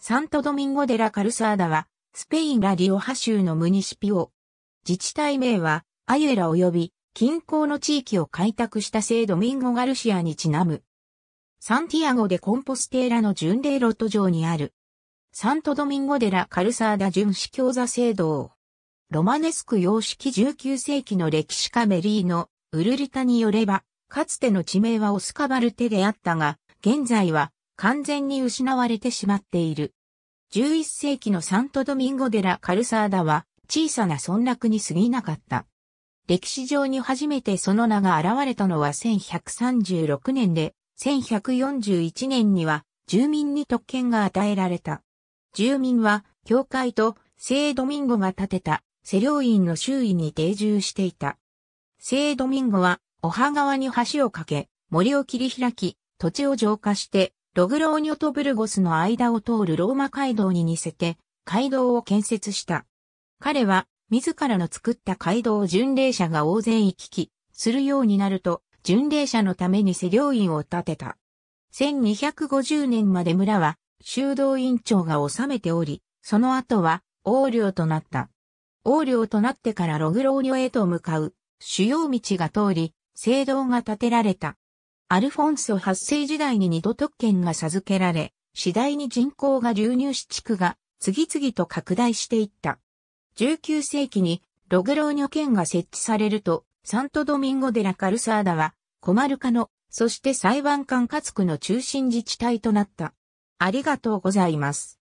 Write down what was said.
サントドミンゴ・デラ・カルサーダは、スペインラリオハ州のムニシピオ。自治体名は、アユエラ及び近郊の地域を開拓した聖ドミンゴ・ガルシアにちなむ。サンティアゴ・でコンポステーラの巡礼ロット城にある。サントドミンゴ・デラ・カルサーダ巡視教座聖堂。ロマネスク様式19世紀の歴史家メリーのウルリタによれば、かつての地名はオスカバルテであったが、現在は完全に失われてしまっている。11世紀のサントドミンゴデラ・カルサーダは小さな村落に過ぎなかった。歴史上に初めてその名が現れたのは1136年で、1141年には住民に特権が与えられた。住民は教会と聖ドミンゴが建てたセ領院の周囲に定住していた。聖ドミンゴは、お葉川に橋を架け、森を切り開き、土地を浄化して、ログローニョとブルゴスの間を通るローマ街道に似せて、街道を建設した。彼は、自らの作った街道を巡礼者が大勢行き来するようになると、巡礼者のために施領院を建てた。1250年まで村は、修道院長が治めており、その後は、王領となった。王領となってからログローニョへと向かう、主要道が通り、聖堂が建てられた。アルフォンソ8世時代に二度特権が授けられ、次第に人口が流入し地区が次々と拡大していった。19世紀にログローニョ県が設置されると、サントドミンゴ・デラ・カルサーダは、コマルカの、そして裁判官カツクの中心自治体となった。ありがとうございます。